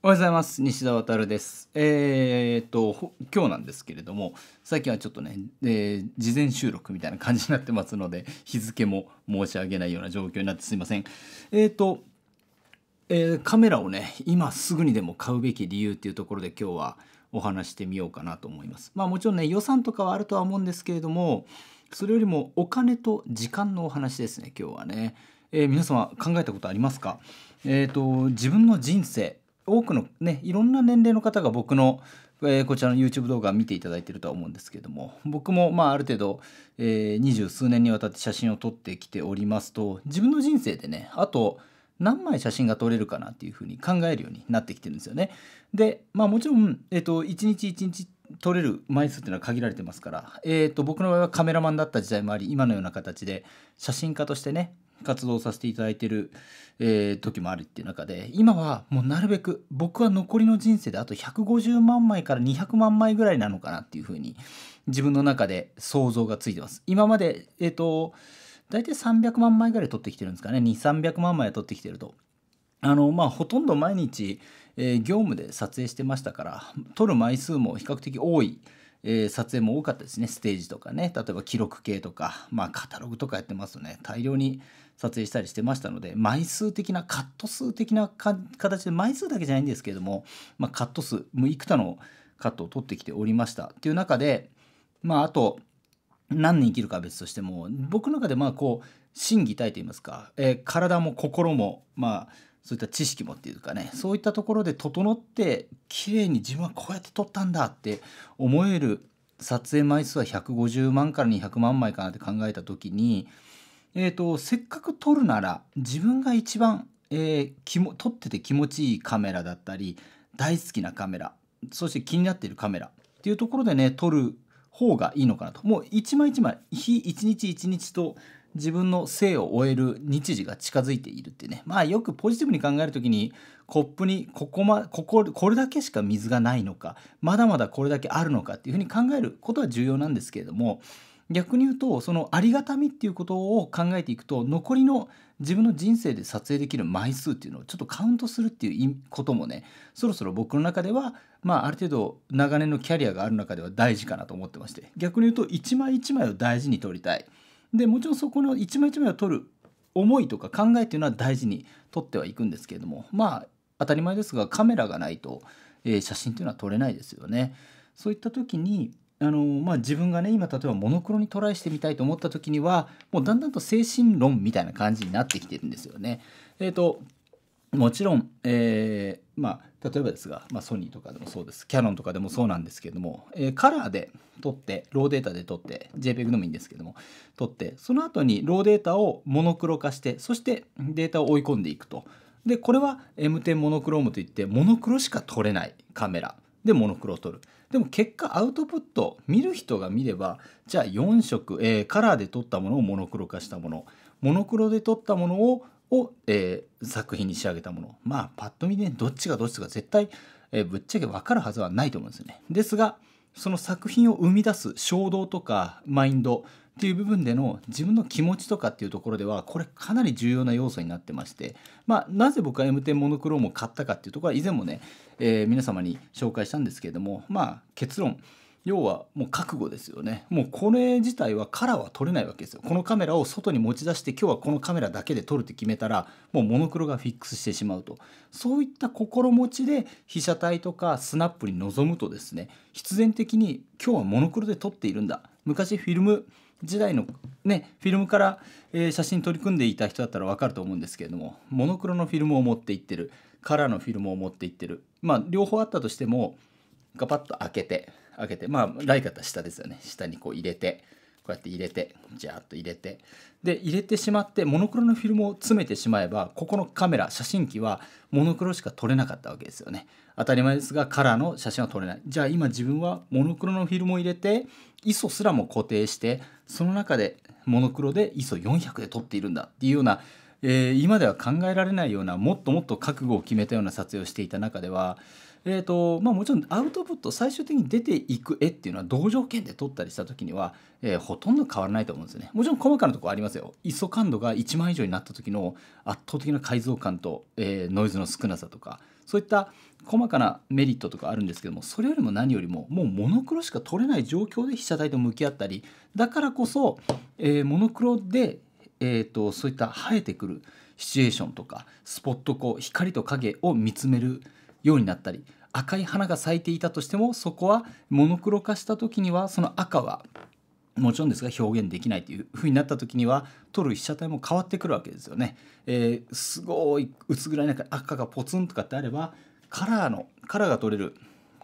おはようございます西田渉です。えー、っと今日なんですけれども最近はちょっとね、えー、事前収録みたいな感じになってますので日付も申し上げないような状況になってすいません。えー、っと、えー、カメラをね今すぐにでも買うべき理由っていうところで今日はお話してみようかなと思います。まあもちろんね予算とかはあるとは思うんですけれどもそれよりもお金と時間のお話ですね今日はね。え皆様考えたことありますかえっと自分の人生多くのねいろんな年齢の方が僕の、えー、こちらの YouTube 動画を見ていただいてるとは思うんですけれども僕もまあある程度二十、えー、数年にわたって写真を撮ってきておりますと自分の人生でねあと何枚写真が撮れるかなっていうふうに考えるようになってきてるんですよね。でまあもちろん、えーと、1日1日撮れる枚数っていうのは限られてますから、えーと僕の場合はカメラマンだった時代もあり今のような形で写真家としてね活動させていただいてる、えー、時もあるっていう中で今はもうなるべく僕は残りの人生であと150万枚から200万枚ぐらいなのかなっていうふうに自分の中で想像がついてます。今まで、えーと、大体300万枚ぐらい取ってきてるんですかね2300万枚は取ってきてると。あのまあ、ほとんど毎日、えー、業務で撮影してましたから撮る枚数も比較的多い。えー、撮影も多かったですねステージとかね例えば記録系とか、まあ、カタログとかやってますとね大量に撮影したりしてましたので枚数的なカット数的な形で枚数だけじゃないんですけれども、まあ、カット数もう幾多のカットを取ってきておりましたっていう中でまああと何人生きるかは別としても僕の中でまあこう心技体といいますか、えー、体も心もまあそういった知識もっていうかねそういったところで整って綺麗に自分はこうやって撮ったんだって思える撮影枚数は150万から200万枚かなって考えた時に、えーと、せっかく撮るなら自分が一番、えー、撮ってて気持ちいいカメラだったり大好きなカメラそして気になっているカメラっていうところでね撮る方がいいのかなともう一枚一枚日一日一日と自分の生を終える日時が近づいているってねまあよくポジティブに考える時にコップにここ,、ま、こここれだけしか水がないのかまだまだこれだけあるのかっていうふうに考えることは重要なんですけれども逆に言うとそのありがたみっていうことを考えていくと残りの自分の人生で撮影できる枚数っていうのをちょっとカウントするっていうこともねそろそろ僕の中では、まあ、ある程度長年のキャリアがある中では大事かなと思ってまして逆に言うと一枚一枚を大事に撮りたい。でもちろんそこの一枚一枚を取る思いとか考えっていうのは大事に取ってはいくんですけれどもまあ当たり前ですがカメラがないと、えー、写真というのは撮れないですよね。そういった時にあのまあ、自分がね今例えばモノクロにトライしてみたいと思った時にはもうだんだんと精神論みたいな感じになってきてるんですよね。えーと、もちろん、えー、まあ、例えばですが、まあ、ソニーとかでもそうですキャノンとかでもそうなんですけれども、えー、カラーで撮ってローデータで撮って JPEG のみいいんですけども撮ってその後にローデータをモノクロ化してそしてデータを追い込んでいくとでこれは M10 モノクロームといってモノクロしか撮れないカメラでモノクロを撮るでも結果アウトプット見る人が見ればじゃあ4色、えー、カラーで撮ったものをモノクロ化したものモノクロで撮ったものをを、えー、作品に仕上げたものまあパッと見ねどっちがどっちか絶対、えー、ぶっちゃけ分かるはずはないと思うんですよね。ですがその作品を生み出す衝動とかマインドっていう部分での自分の気持ちとかっていうところではこれかなり重要な要素になってまして、まあ、なぜ僕は M10 モノクロームを買ったかっていうところは以前もね、えー、皆様に紹介したんですけれどもまあ結論要はもう覚悟ですよねもうこれ自体はカラーは撮れないわけですよこのカメラを外に持ち出して今日はこのカメラだけで撮るって決めたらもうモノクロがフィックスしてしまうとそういった心持ちで被写体とかスナップに臨むとですね必然的に今日はモノクロで撮っているんだ昔フィルム時代のねフィルムから、え写真取り組んでいた人だったら分かると思うんですけれどもモノクロのフィルムを持っていってるカラーのフィルムを持っていってるまあ両方あったとしてもガパッと開けて開けてまあライカっ下ですよね下にこう入れてこうやって入れてジャーッと入れてで入れてしまってモノクロのフィルムを詰めてしまえばここのカメラ写真機はモノクロしか撮れなかったわけですよね当たり前ですがカラーの写真は撮れないじゃあ今自分はモノクロのフィルムを入れて ISO すらも固定してその中でモノクロで ISO400 で撮っているんだっていうようなえー、今では考えられないようなもっともっと覚悟を決めたような撮影をしていた中ではえーとまあ、もちろんアウトプット最終的に出ていく絵っていうのは同条件で撮ったりした時には、えー、ほとんど変わらないと思うんですよね。もちろん細かなところありますよ。ISO 感度が1万以上になった時の圧倒的な解像感と、えー、ノイズの少なさとかそういった細かなメリットとかあるんですけどもそれよりも何よりももうモノクロしか撮れない状況で被写体と向き合ったりだからこそ、えー、モノクロで、えーと、そういった生えてくるシチュエーションとかスポットこう光と影を見つめる。ようになったり赤い花が咲いていたとしてもそこはモノクロ化した時にはその赤はもちろんですが表現できないというふうになった時には撮る被写体も変わってくるわけですよね。えー、すごい薄暗い中赤がポツンとかってあればカラーのカラーが撮れる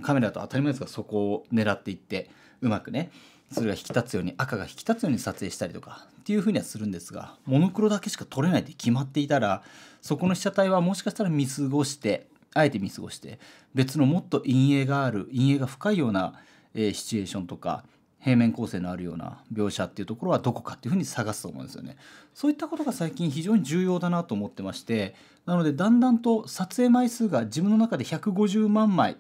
カメラだと当たり前ですがそこを狙っていってうまくねそれが引き立つように赤が引き立つように撮影したりとかっていうふうにはするんですがモノクロだけしか撮れないって決まっていたらそこの被写体はもしかしたら見過ごしてあえて見過ごして別のもっと陰影がある陰影が深いような、えー、シチュエーションとか平面構成のあるような描写っていうところはどこかっていうふうに探すと思うんですよね。そういったことが最近非常に重要だなと思ってましてなのでだんだんと撮影枚数が自分の中で150万枚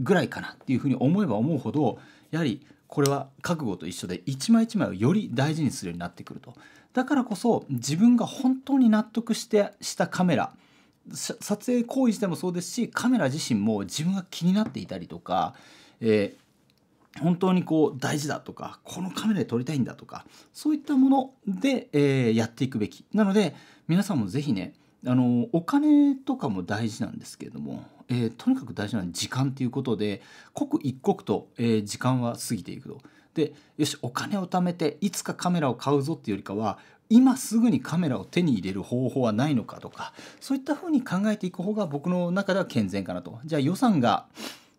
ぐらいかなっていうふうに思えば思うほどやはりこれは覚悟と一緒で一枚一枚をより大事にするようになってくると。だからこそ自分が本当に納得してしたカメラ撮影行為自体もそうですしカメラ自身も自分が気になっていたりとか、えー、本当にこう大事だとかこのカメラで撮りたいんだとかそういったもので、えー、やっていくべきなので皆さんも是非ねあのお金とかも大事なんですけれども、えー、とにかく大事なのは時間ということで刻一刻と、え時間は過ぎていくと。でよしお金を貯めていつかカメラを買うぞっていうよりかは今すぐにカメラを手に入れる方法はないのかとかそういったふうに考えていく方が僕の中では健全かなとじゃあ予算が、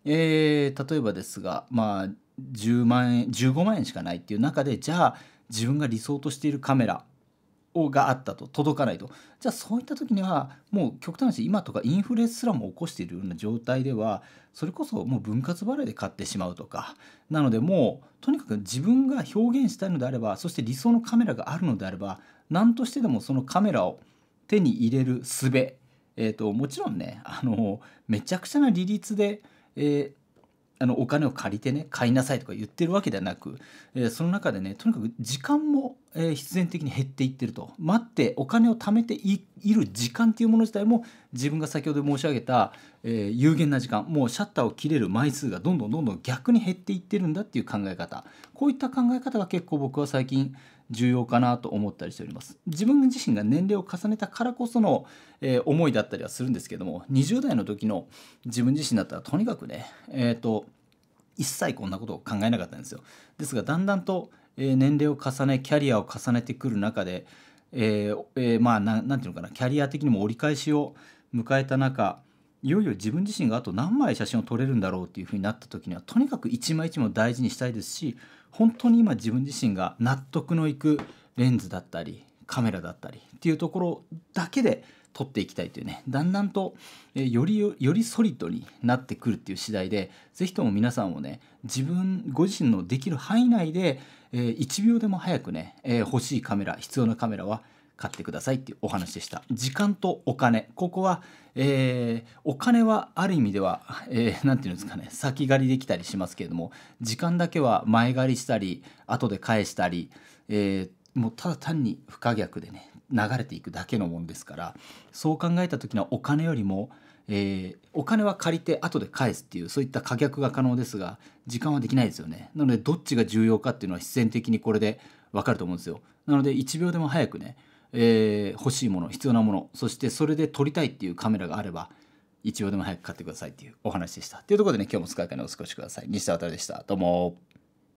えー、例えばですがまあ10万円15万円しかないっていう中でじゃあ自分が理想としているカメラがあったと届かないとじゃあそういった時にはもう極端な話今とかインフレすらも起こしているような状態ではそれこそもう分割払いで買ってしまうとかなのでもうとにかく自分が表現したいのであればそして理想のカメラがあるのであれば何としてでもそのカメラを手に入れる術、えーと、ともちろんねあのめちゃくちゃな利率で、えーあのお金を借りてね買いなさいとか言ってるわけではなく、えー、その中でねとにかく時間も、えー、必然的に減っていってると待ってお金を貯めている時間っていうもの自体も自分が先ほど申し上げた、えー、有限な時間もうシャッターを切れる枚数がどんどんどんどん逆に減っていってるんだっていう考え方こういった考え方が結構僕は最近、重要かなと思ったりしております自分自身が年齢を重ねたからこその、えー、思いだったりはするんですけども20代の時の自分自身だったらとにかくねえっ、ー、と一切こんなことを考えなかったんですよですがだんだんと、えー、年齢を重ねキャリアを重ねてくる中で、えーえー、まあ何て言うのかなキャリア的にも折り返しを迎えた中いよいよ自分自身があと何枚写真を撮れるんだろうっていうふうになった時にはとにかく一枚一枚大事にしたいですし本当に今自分自身が納得のいくレンズだったりカメラだったりっていうところだけで撮っていきたいというねだんだんとよりよりソリッドになってくるっていう次第で是非とも皆さんもね自分ご自身のできる範囲内で1秒でも早くね欲しいカメラ必要なカメラは買ってくださいっていうお話でした時間とお金ここは、えー、お金はある意味では何、えー、て言うんですかね先借りできたりしますけれども時間だけは前借りしたり後で返したり、えー、もうただ単に不可逆でね流れていくだけのものですからそう考えた時にはお金よりもえー、お金は借りて後で返すっていうそういった可逆が可能ですが時間はできないですよねなのでどっちが重要かっていうのは必然的にこれで分かると思うんですよなので1秒でも早くねえー、欲しいもの必要なものそしてそれで撮りたいっていうカメラがあれば一応でも早く買ってくださいっていうお話でした。というところでね今日も使い方お過ごしください。西田渡でした。どうも